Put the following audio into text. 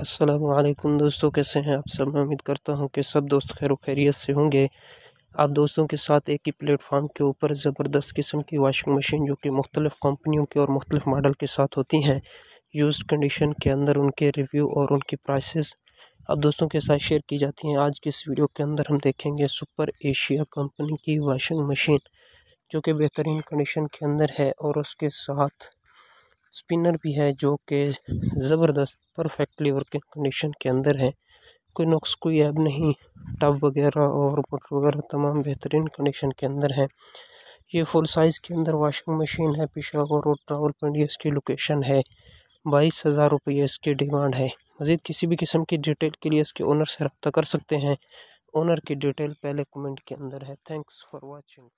असलम दोस्तों कैसे हैं आप सब मैं उम्मीद करता हूं कि सब दोस्त खैर खैरियत से होंगे आप दोस्तों के साथ एक ही प्लेटफार्म के ऊपर ज़बरदस्त किस्म की वाशिंग मशीन जो कि मुख्तलिफ़ कंपनियों के और मुख्तलिफ मॉडल के साथ होती हैं यूज कंडीशन के अंदर उनके रिव्यू और उनकी प्राइसेस आप दोस्तों के साथ शेयर की जाती हैं आज की इस वीडियो के अंदर हम देखेंगे सुपर एशिया कंपनी की वाशिंग मशीन जो कि बेहतरीन कंडीशन के अंदर है और उसके साथ स्पिनर भी है जो कि ज़बरदस्त परफेक्टली वर्किंग कंडीशन के अंदर है कोई नुक्स कोई ऐब नहीं टब वगैरह और मोटर वगैरह तमाम बेहतरीन कंडीशन के अंदर है ये फुल साइज़ के अंदर वॉशिंग मशीन है पिशावर रोड ट्रावल पिंड इसकी लोकेशन है बाईस हज़ार रुपये इसकी डिमांड है मज़ीद किसी भी किस्म की डिटेल के लिए इसके ओनर से रब्ता कर सकते हैं ओनर की डिटेल पहले कमेंट के अंदर है थैंक्स फॉर वॉचिंग